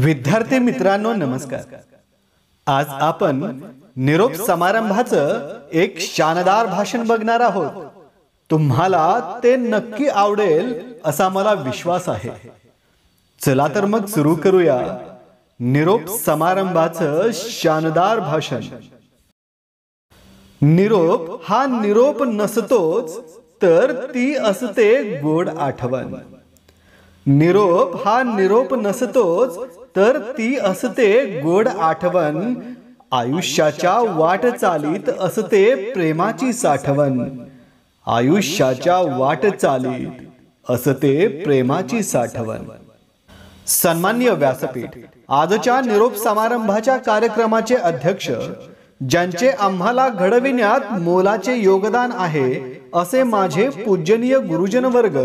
विद्यार्थी मित्रांनो नमस्कार आज आपण निरोप समारंभाच एक शानदार भाषण बघणार आहोत तुम्हाला ते नक्की आवडेल असा मला विश्वास आहे चला तर मग सुरू करूया निरोप समारंभाच शानदार भाषण निरोप हा निरोप नसतोच तर ती असते गोड आठवण निरोप हा निरोप नसतोच तर ती असते गोड आठवण आयुष्याच्या वाटचालीत असते प्रेमाची साठवण आयुष्याच्या वाटचालीत असते प्रेमाची साठवण सन्मान्य व्यासपीठ आजच्या निरोप समारंभाच्या कार्यक्रमाचे अध्यक्ष ज्यांचे आम्हाला घडविण्यात मोलाचे योगदान आहे असे माझे पूजनीय गुरुजन वर्ग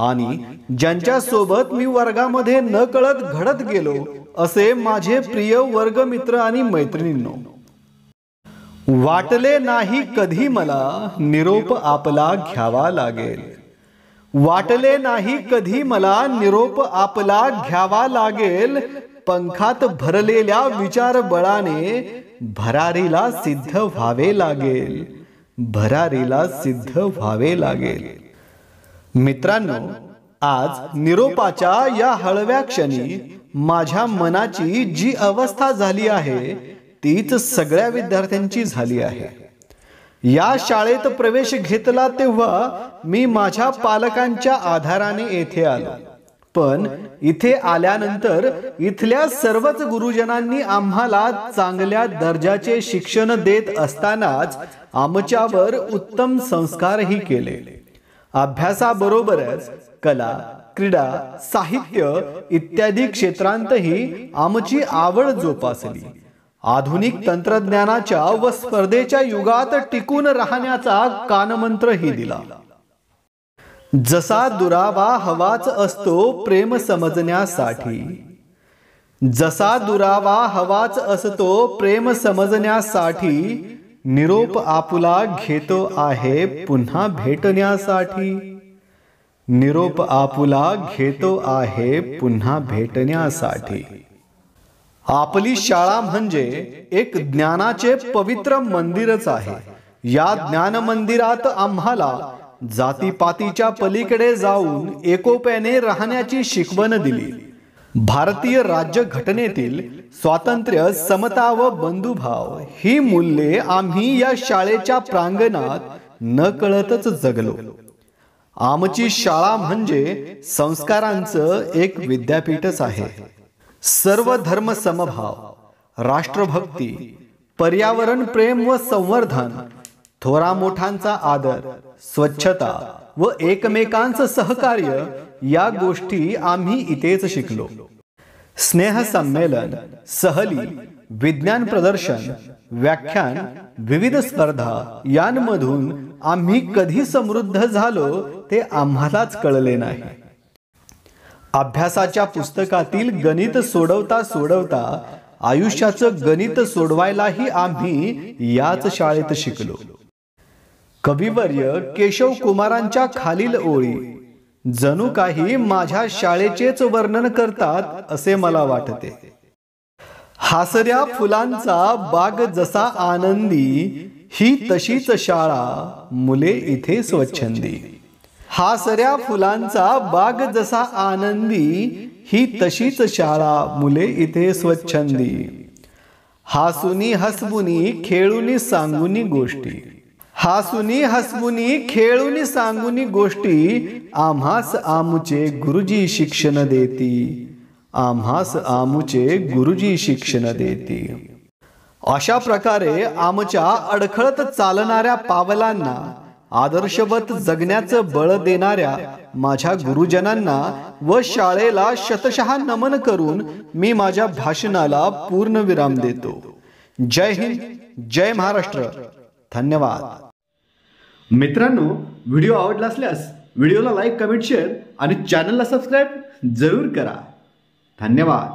आणि सोबत मी वर्गामध्ये न कळत घडत गेलो असे माझे प्रिय वर्गमित्र आणि मैत्रिणींनो वाटले नाही कधी मला निरोप आपला घ्यावा लागेल वाटले नाही कधी मला निरोप आपला घ्यावा लागेल पंखात भरलेल्या विचार बळाने भरारीला सिद्ध व्हावे लागेल भरारीला सिद्ध व्हावे लागेल मित्रांनो आज निरोपाच्या या हळव्या क्षणी माझ्या मनाची जी अवस्था झाली आहे तीच सगळ्या विद्यार्थ्यांची झाली आहे या शाळेत प्रवेश घेतला तेव्हा मी माझ्या पालकांच्या आधाराने येथे आलो पण इथे आल्यानंतर इथल्या सर्वच गुरुजनांनी आम्हाला चांगल्या दर्जाचे शिक्षण देत असतानाच आमच्यावर उत्तम संस्कारही केले अभ्यासाबरोबरच कला क्रीडा साहित्य इत्यादी क्षेत्रांतही आमची आवड जोपासली आधुनिक तंत्रज्ञानाच्या व स्पर्धेच्या युगात टिकून राहण्याचा ही दिला जसा दुरावा हवाच असतो प्रेम समजण्यासाठी जसा दुरावा हवाच असतो प्रेम समजण्यासाठी निरोप आपुला घेतो आहे पुन्हा भेटण्यासाठी निरोप आपुला घेतो आहे पुन्हा भेटण्यासाठी आपली शाळा म्हणजे एक ज्ञानाचे पवित्र मंदिरच आहे या ज्ञान मंदिरात आम्हाला जातीपातीच्या पलीकडे जाऊन एकोप्याने राहण्याची शिकवण दिली भारतीय राज्यघटनेतील स्वातंत्र्य समता व बंधुभाव ही मूल्ये आम्ही या शाळेच्या प्रांगणात न कळतच जगलो आमची शाळा म्हणजे संस्कारांचं एक विद्यापीठच आहे सर्व धर्म समभाव राष्ट्रभक्ती पर्यावरण प्रेम व संवर्धन थोरा मोठांचा आदर स्वच्छता व एकमेकांचं सहकार्य या गोष्टी आम्ही इथेच शिकलो स्नेह संमेलन सहली विज्ञान प्रदर्शन व्याख्यान विविध स्पर्धा यांमधून आम्ही कधी समृद्ध झालो ते आम्हालाच कळले नाही अभ्यासाच्या पुस्तकातील गणित सोडवता सोडवता आयुष्याचं गणित सोडवायलाही आम्ही याच शाळेत शिकलो कविवर्य केशव कुमारांच्या खालील ओळी जणू काही माझ्या शाळेचेच वर्णन करतात असे मला वाटते हासऱ्या फुलांचा बाग जसा आनंदी ही तशीच शाळा मुले इथे स्वच्छंदी हासऱ्या फुलांचा बाग जसा आनंदी ही तशीच शाळा मुले इथे स्वच्छंदी हासुनी हसबुनी खेळुनी सांगुनी गोष्टी हासुनी हसमुनी खेळूनी सांगुनी गोष्टी आम्हास आमुचे गुरुजी शिक्षण देती आम्हास आमुचे गुरुजी शिक्षण देती अशा प्रकारे आमच्या अडखळत चालणाऱ्या पावलांना आदर्शवत जगण्याचं बळ देणाऱ्या माझ्या गुरुजनांना व शाळेला शतशः नमन करून मी माझ्या भाषणाला पूर्णविराम देतो जय हिंद जय महाराष्ट्र धन्यवाद मित्रांनो व्हिडिओ आवडला असल्यास व्हिडिओला लाईक कमेंट शेअर आणि चॅनलला सबस्क्राईब जरूर करा धन्यवाद